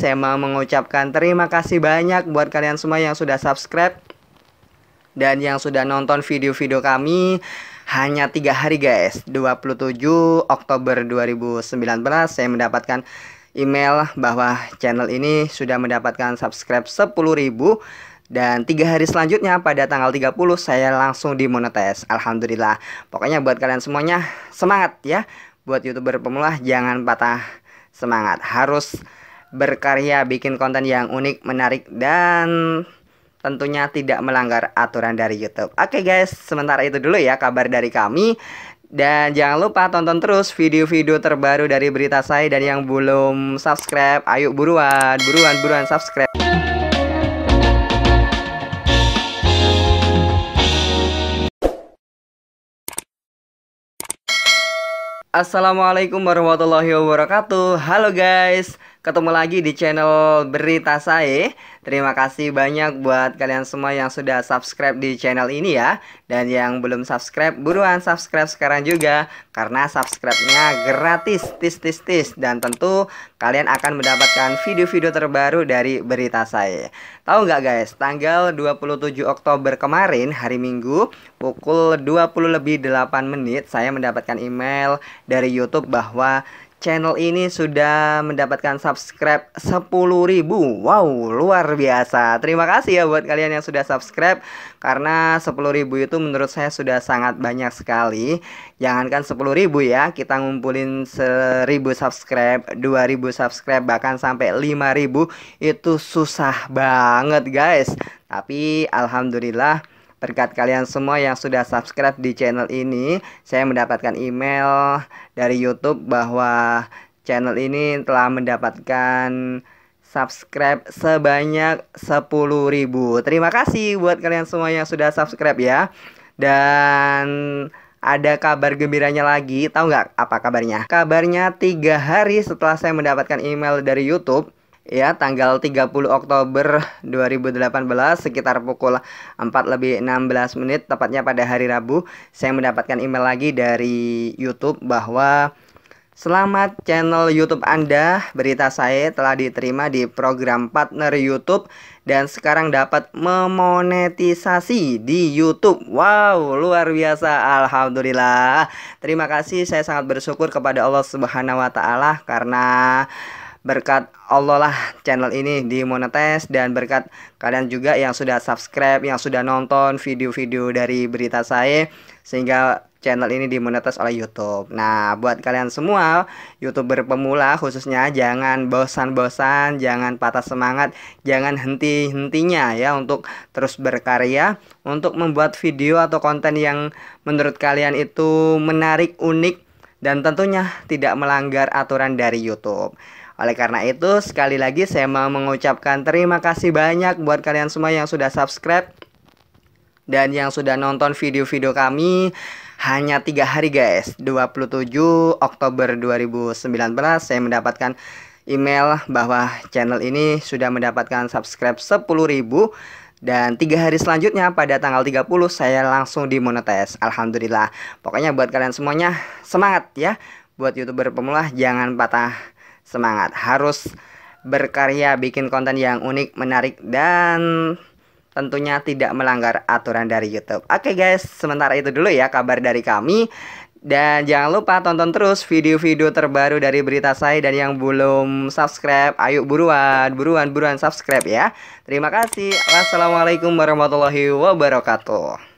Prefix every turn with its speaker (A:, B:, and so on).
A: saya mau mengucapkan terima kasih banyak buat kalian semua yang sudah subscribe dan yang sudah nonton video-video kami hanya tiga hari guys 27 Oktober 2019 saya mendapatkan email bahwa channel ini sudah mendapatkan subscribe ribu dan tiga hari selanjutnya pada tanggal 30 saya langsung dimonetes Alhamdulillah pokoknya buat kalian semuanya semangat ya buat youtuber pemula jangan patah semangat harus berkarya bikin konten yang unik, menarik dan tentunya tidak melanggar aturan dari YouTube. Oke okay guys, sementara itu dulu ya kabar dari kami. Dan jangan lupa tonton terus video-video terbaru dari berita saya dan yang belum subscribe, ayo buruan, buruan, buruan subscribe. Assalamualaikum warahmatullahi wabarakatuh. Halo guys ketemu lagi di channel Berita Saya. Terima kasih banyak buat kalian semua yang sudah subscribe di channel ini ya. Dan yang belum subscribe, buruan subscribe sekarang juga. Karena subscribe-nya gratis, tis tis tis. Dan tentu kalian akan mendapatkan video-video terbaru dari Berita Saya. Tahu nggak guys, tanggal 27 Oktober kemarin, hari Minggu, pukul 20 lebih 8 menit, saya mendapatkan email dari Youtube bahwa channel ini sudah mendapatkan subscribe ribu Wow luar biasa Terima kasih ya buat kalian yang sudah subscribe Karena ribu itu menurut saya sudah sangat banyak sekali Jangankan ribu ya Kita ngumpulin 1.000 subscribe 2.000 subscribe bahkan sampai 5.000 Itu susah banget guys Tapi Alhamdulillah Berkat kalian semua yang sudah subscribe di channel ini, saya mendapatkan email dari YouTube bahwa channel ini telah mendapatkan subscribe sebanyak ribu. Terima kasih buat kalian semua yang sudah subscribe ya. Dan ada kabar gembiranya lagi, tahu nggak apa kabarnya? Kabarnya tiga hari setelah saya mendapatkan email dari YouTube, ya tanggal 30 Oktober 2018 sekitar pukul 4 lebih 16 menit tepatnya pada hari Rabu saya mendapatkan email lagi dari YouTube bahwa Selamat channel YouTube Anda, berita saya telah diterima di program partner YouTube dan sekarang dapat memonetisasi di YouTube. Wow, luar biasa. Alhamdulillah. Terima kasih, saya sangat bersyukur kepada Allah Subhanahu wa taala karena Berkat Allah lah channel ini dimonetes dan berkat kalian juga yang sudah subscribe, yang sudah nonton video-video dari berita saya sehingga channel ini dimonetes oleh YouTube. Nah, buat kalian semua YouTuber pemula khususnya jangan bosan-bosan, jangan patah semangat, jangan henti-hentinya ya untuk terus berkarya, untuk membuat video atau konten yang menurut kalian itu menarik, unik dan tentunya tidak melanggar aturan dari YouTube. Oleh karena itu, sekali lagi saya mau mengucapkan terima kasih banyak buat kalian semua yang sudah subscribe dan yang sudah nonton video-video kami hanya tiga hari guys 27 Oktober 2019 saya mendapatkan email bahwa channel ini sudah mendapatkan subscribe 10.000 dan tiga hari selanjutnya pada tanggal 30 saya langsung dimonetis Alhamdulillah Pokoknya buat kalian semuanya semangat ya Buat youtuber pemula jangan patah semangat harus berkarya bikin konten yang unik menarik dan tentunya tidak melanggar aturan dari YouTube oke okay guys sementara itu dulu ya kabar dari kami dan jangan lupa tonton terus video-video terbaru dari berita saya dan yang belum subscribe, ayo buruan, buruan, buruan subscribe ya. Terima kasih. Wassalamualaikum warahmatullahi wabarakatuh.